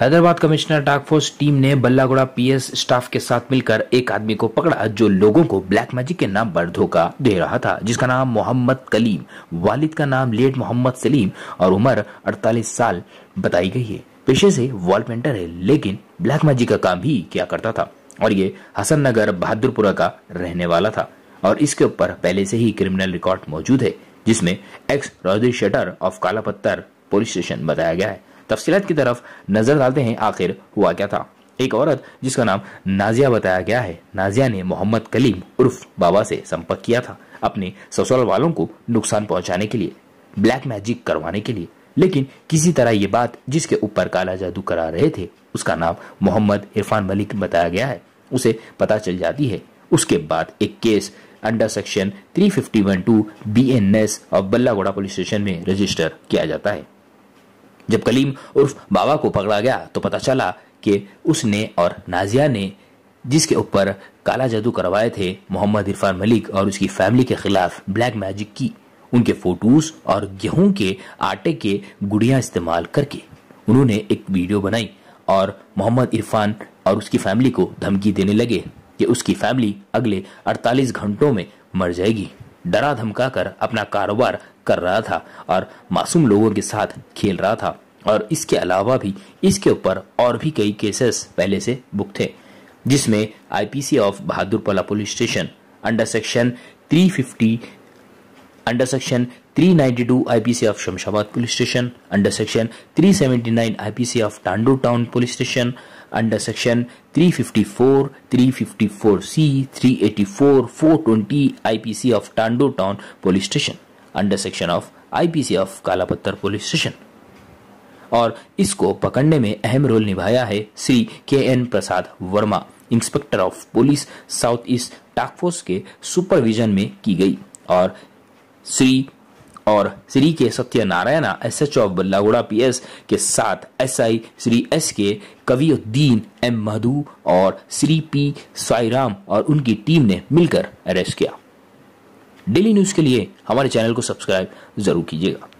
Hyderabad commissioner task force team ने Ballaguda PS staff के साथ मिलकर एक आदमी को पकड़ा जो लोगों को ब्लैक मैजिक के नाम पर धोखा दे रहा था जिसका नाम मोहम्मद कलीम वालिद का नाम लेट मोहम्मद सलीम और उम्र 48 साल बताई गई है पेशे से वॉल पेंटर है लेकिन ब्लैक मैजिक का काम भी किया करता था और ये हसन नगर बहादुरपुरा का रहने वाला था और इसके ऊपर पहले से ही क्रिमिनल रिकॉर्ड मौजूद है जिसमें एक्स रोजी शटर ऑफ काला पत्थर पुलिस स्टेशन बताया गया है तफसीत की तरफ नजर डालते हैं आखिर हुआ क्या था एक औरत जिसका नाम नाजिया बताया गया है नाजिया ने मोहम्मद कलीम उर्फ बाबा से संपर्क किया था अपने ससुराल वालों को नुकसान पहुंचाने के लिए ब्लैक मैजिक करवाने के लिए लेकिन किसी तरह ये बात जिसके ऊपर काला जादू करा रहे थे उसका नाम मोहम्मद इरफान मलिक बताया गया है उसे पता चल जाती है उसके बाद एक case under section three fifty one two B N S और बल्लागोड़ा पुलिस स्टेशन में रजिस्टर किया जाता है जब कलीम उर्फ बाबा को पकड़ा गया तो पता चला कि उसने और नाजिया ने जिसके ऊपर काला जादू करवाए थे मोहम्मद इरफान मलिक और उसकी फैमिली के खिलाफ ब्लैक मैजिक की उनके फोटोज और गेहूं के आटे के गुड़िया इस्तेमाल करके उन्होंने एक वीडियो बनाई और मोहम्मद इरफान और उसकी फैमिली को धमकी देने लगे कि उसकी फैमिली अगले 48 घंटों में मर जाएगी डरा धमका कर अपना कारोबार कर रहा था और मासूम लोगों के साथ खेल रहा था और इसके अलावा भी इसके ऊपर और भी कई केसेस पहले से बुक थे जिसमें IPC of Bahadurpally police station under section 350 under section 392 IPC of Shamshabad police station under section 379 IPC of Tandur town police station under section 354, 354 C 384, 420 IPC of Tandur town police station under section of IPC of Kalapathar police station और इसको पकड़ने में अहम role निभाया है Shri K N Prasad Varma inspector of police south east task force के supervision में की गई और श्री और Shri K Satyanarayana S H of Ballaguda S के साथ एस आई श्री एस के कवियुद्दीन एम मधु और श्री पी साईराम और उनकी टीम ने मिलकर अरेस्ट किया डेली न्यूज के लिए हमारे चैनल को सब्सक्राइब जरूर कीजिएगा